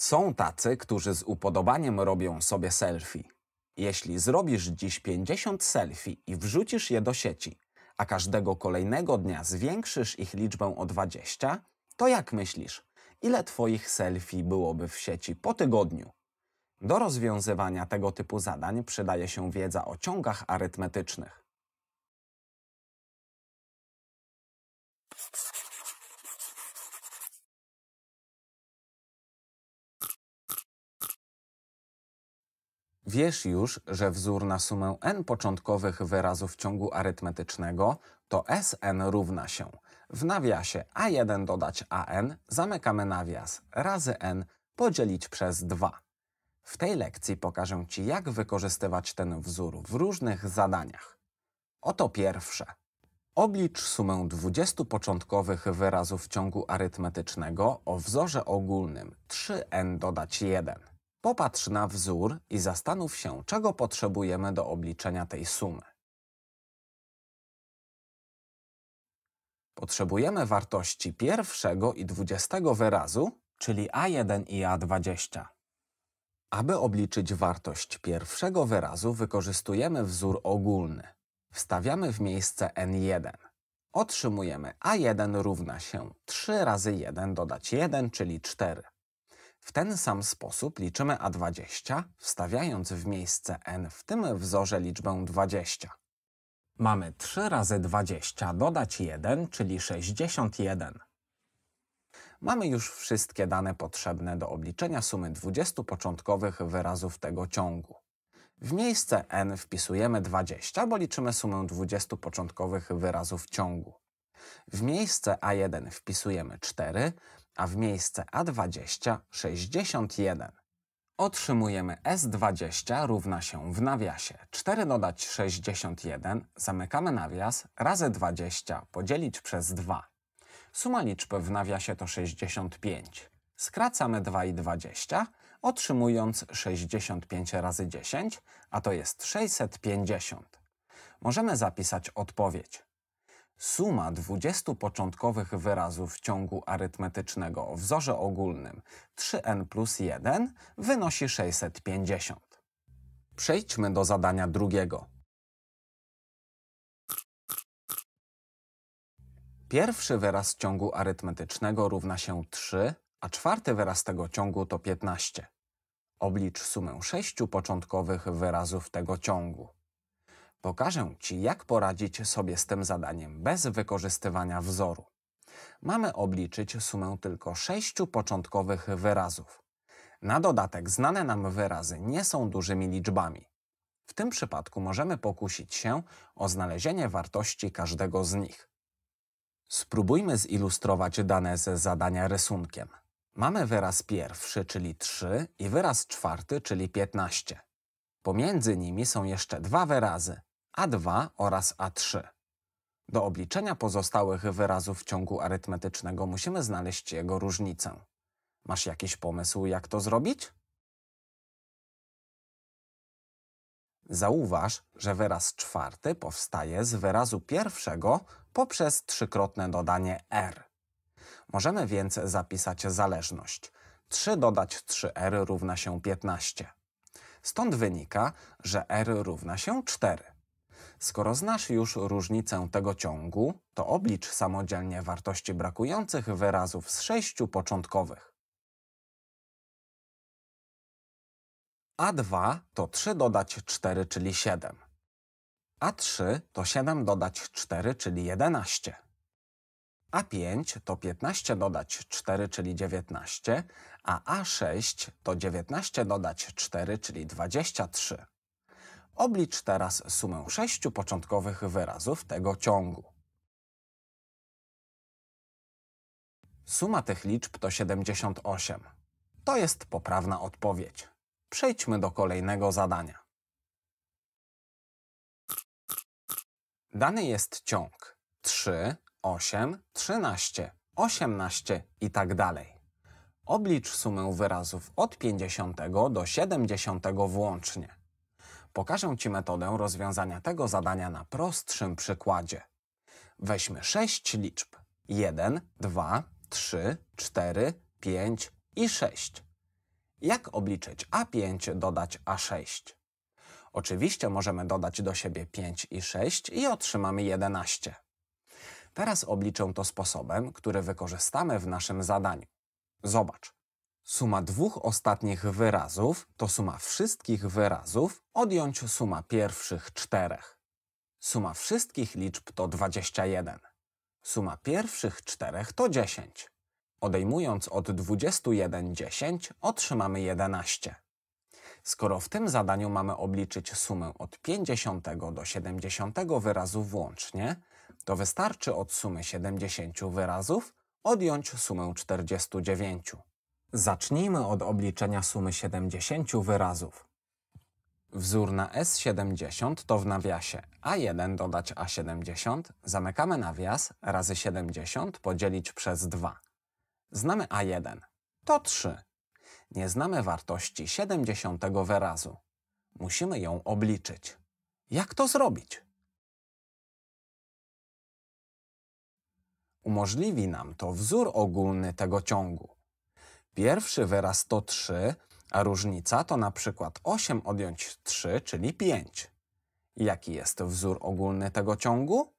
Są tacy, którzy z upodobaniem robią sobie selfie. Jeśli zrobisz dziś 50 selfie i wrzucisz je do sieci, a każdego kolejnego dnia zwiększysz ich liczbę o 20, to jak myślisz, ile Twoich selfie byłoby w sieci po tygodniu? Do rozwiązywania tego typu zadań przydaje się wiedza o ciągach arytmetycznych. Wiesz już, że wzór na sumę n początkowych wyrazów ciągu arytmetycznego to Sn równa się w nawiasie a1 dodać an, zamykamy nawias, razy n podzielić przez 2. W tej lekcji pokażę Ci, jak wykorzystywać ten wzór w różnych zadaniach. Oto pierwsze. Oblicz sumę 20 początkowych wyrazów ciągu arytmetycznego o wzorze ogólnym 3n dodać 1. Popatrz na wzór i zastanów się, czego potrzebujemy do obliczenia tej sumy. Potrzebujemy wartości pierwszego i dwudziestego wyrazu, czyli A1 i A20. Aby obliczyć wartość pierwszego wyrazu, wykorzystujemy wzór ogólny. Wstawiamy w miejsce N1. Otrzymujemy A1 równa się 3 razy 1 dodać 1, czyli 4. W ten sam sposób liczymy A20, wstawiając w miejsce n w tym wzorze liczbę 20. Mamy 3 razy 20 dodać 1, czyli 61. Mamy już wszystkie dane potrzebne do obliczenia sumy 20 początkowych wyrazów tego ciągu. W miejsce n wpisujemy 20, bo liczymy sumę 20 początkowych wyrazów ciągu. W miejsce A1 wpisujemy 4, a w miejsce A20 61. Otrzymujemy S20 równa się w nawiasie 4 dodać 61, zamykamy nawias, razy 20 podzielić przez 2. Suma liczb w nawiasie to 65. Skracamy 2 i 20, otrzymując 65 razy 10, a to jest 650. Możemy zapisać odpowiedź Suma 20 początkowych wyrazów ciągu arytmetycznego o wzorze ogólnym 3n plus 1 wynosi 650. Przejdźmy do zadania drugiego. Pierwszy wyraz ciągu arytmetycznego równa się 3, a czwarty wyraz tego ciągu to 15. Oblicz sumę sześciu początkowych wyrazów tego ciągu. Pokażę Ci, jak poradzić sobie z tym zadaniem bez wykorzystywania wzoru. Mamy obliczyć sumę tylko sześciu początkowych wyrazów. Na dodatek znane nam wyrazy nie są dużymi liczbami. W tym przypadku możemy pokusić się o znalezienie wartości każdego z nich. Spróbujmy zilustrować dane ze zadania rysunkiem. Mamy wyraz pierwszy, czyli 3 i wyraz czwarty, czyli 15. Pomiędzy nimi są jeszcze dwa wyrazy a2 oraz A3. Do obliczenia pozostałych wyrazów ciągu arytmetycznego musimy znaleźć jego różnicę. Masz jakiś pomysł, jak to zrobić? Zauważ, że wyraz czwarty powstaje z wyrazu pierwszego poprzez trzykrotne dodanie r. Możemy więc zapisać zależność. 3 dodać 3r równa się 15. Stąd wynika, że r równa się 4. Skoro znasz już różnicę tego ciągu, to oblicz samodzielnie wartości brakujących wyrazów z sześciu początkowych. A2 to 3 dodać 4, czyli 7. A3 to 7 dodać 4, czyli 11. A5 to 15 dodać 4, czyli 19, a A6 to 19 dodać 4, czyli 23. Oblicz teraz sumę sześciu początkowych wyrazów tego ciągu. Suma tych liczb to 78. To jest poprawna odpowiedź. Przejdźmy do kolejnego zadania. Dany jest ciąg 3, 8, 13, 18 i tak dalej. Oblicz sumę wyrazów od 50 do 70 włącznie. Pokażę Ci metodę rozwiązania tego zadania na prostszym przykładzie. Weźmy 6 liczb. 1, 2, 3, 4, 5 i 6. Jak obliczyć A5 dodać A6? Oczywiście możemy dodać do siebie 5 i 6 i otrzymamy 11. Teraz obliczę to sposobem, który wykorzystamy w naszym zadaniu. Zobacz. Suma dwóch ostatnich wyrazów to suma wszystkich wyrazów odjąć suma pierwszych czterech. Suma wszystkich liczb to 21. Suma pierwszych czterech to 10. Odejmując od 21 10 otrzymamy 11. Skoro w tym zadaniu mamy obliczyć sumę od 50 do 70 wyrazu włącznie, to wystarczy od sumy 70 wyrazów odjąć sumę 49. Zacznijmy od obliczenia sumy 70 wyrazów. Wzór na S70 to w nawiasie A1 dodać A70, zamykamy nawias, razy 70 podzielić przez 2. Znamy A1, to 3. Nie znamy wartości 70 wyrazu. Musimy ją obliczyć. Jak to zrobić? Umożliwi nam to wzór ogólny tego ciągu. Pierwszy wyraz to 3, a różnica to na przykład 8 odjąć 3, czyli 5. Jaki jest wzór ogólny tego ciągu?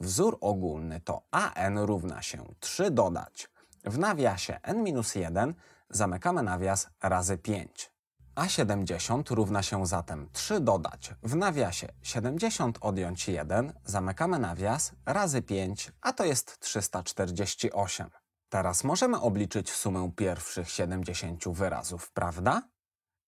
Wzór ogólny to AN równa się 3 dodać. W nawiasie N-1 zamykamy nawias razy 5. A70 równa się zatem 3 dodać w nawiasie 70 odjąć 1, zamykamy nawias, razy 5, a to jest 348. Teraz możemy obliczyć sumę pierwszych 70 wyrazów, prawda?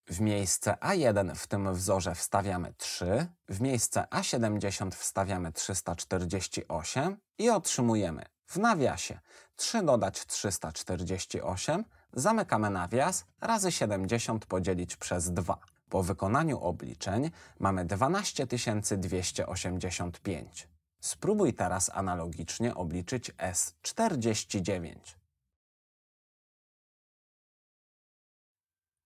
W miejsce A1 w tym wzorze wstawiamy 3, w miejsce A70 wstawiamy 348 i otrzymujemy w nawiasie 3 dodać 348 Zamykamy nawias razy 70 podzielić przez 2. Po wykonaniu obliczeń mamy 12 285. Spróbuj teraz analogicznie obliczyć S49.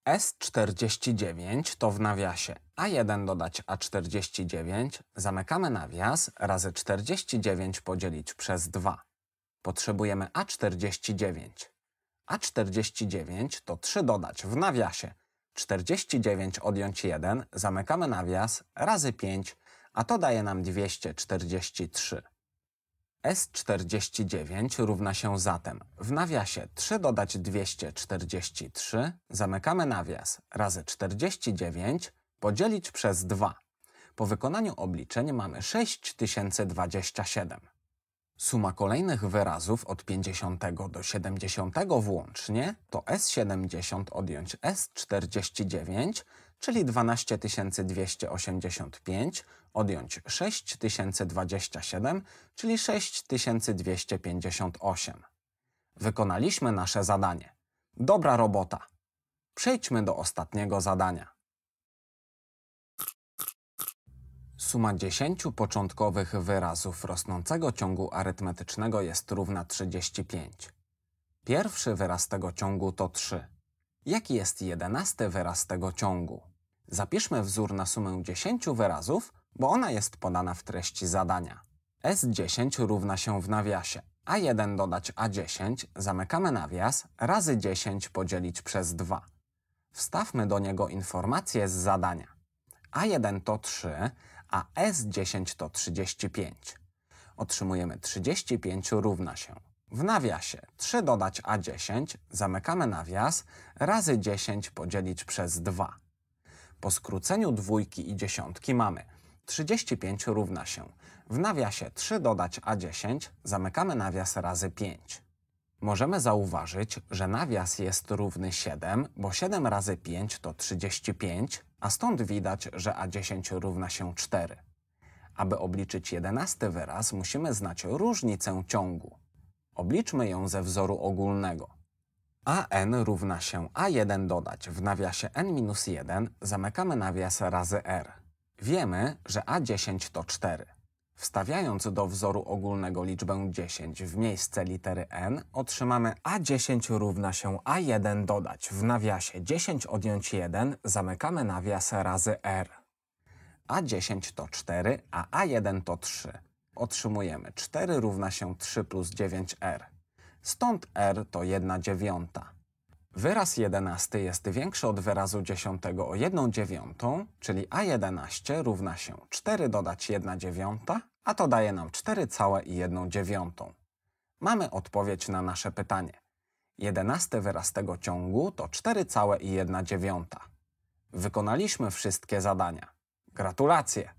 S49 to w nawiasie A1 dodać A49, zamykamy nawias, razy 49 podzielić przez 2. Potrzebujemy A49 a 49 to 3 dodać w nawiasie. 49 odjąć 1, zamykamy nawias, razy 5, a to daje nam 243. S49 równa się zatem w nawiasie 3 dodać 243, zamykamy nawias, razy 49, podzielić przez 2. Po wykonaniu obliczeń mamy 6027. Suma kolejnych wyrazów od 50 do 70 włącznie to S70 odjąć S49, czyli 12285 odjąć 6027, czyli 6258. Wykonaliśmy nasze zadanie. Dobra robota. Przejdźmy do ostatniego zadania. Suma 10 początkowych wyrazów rosnącego ciągu arytmetycznego jest równa 35. Pierwszy wyraz tego ciągu to 3. Jaki jest jedenasty wyraz tego ciągu? Zapiszmy wzór na sumę 10 wyrazów, bo ona jest podana w treści zadania. S10 równa się w nawiasie. A1 dodać A10, zamykamy nawias, razy 10 podzielić przez 2. Wstawmy do niego informację z zadania. A1 to 3, a S10 to 35. Otrzymujemy 35 równa się. W nawiasie 3 dodać A10, zamykamy nawias, razy 10 podzielić przez 2. Po skróceniu dwójki i dziesiątki mamy 35 równa się. W nawiasie 3 dodać A10, zamykamy nawias razy 5. Możemy zauważyć, że nawias jest równy 7, bo 7 razy 5 to 35, a stąd widać, że A10 równa się 4. Aby obliczyć jedenasty wyraz, musimy znać różnicę ciągu. Obliczmy ją ze wzoru ogólnego. AN równa się A1 dodać w nawiasie N 1, zamykamy nawias razy R. Wiemy, że A10 to 4. Wstawiając do wzoru ogólnego liczbę 10 w miejsce litery n, otrzymamy a10 równa się a1 dodać w nawiasie 10 odjąć 1, zamykamy nawias razy r. a10 to 4, a a1 to 3. Otrzymujemy 4 równa się 3 plus 9r. Stąd r to 1 dziewiąta. Wyraz jedenasty jest większy od wyrazu 10 o 1 dziewiątą, czyli A11 równa się 4 dodać 1 dziewiąta, a to daje nam 4,1. Mamy odpowiedź na nasze pytanie. Jedenasty wyraz tego ciągu to 4,1. Wykonaliśmy wszystkie zadania. Gratulacje!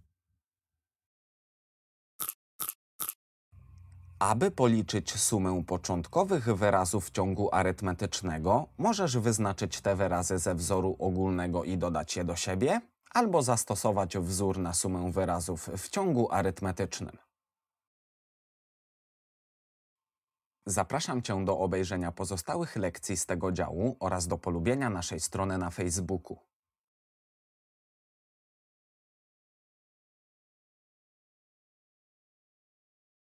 Aby policzyć sumę początkowych wyrazów ciągu arytmetycznego, możesz wyznaczyć te wyrazy ze wzoru ogólnego i dodać je do siebie, albo zastosować wzór na sumę wyrazów w ciągu arytmetycznym. Zapraszam Cię do obejrzenia pozostałych lekcji z tego działu oraz do polubienia naszej strony na Facebooku.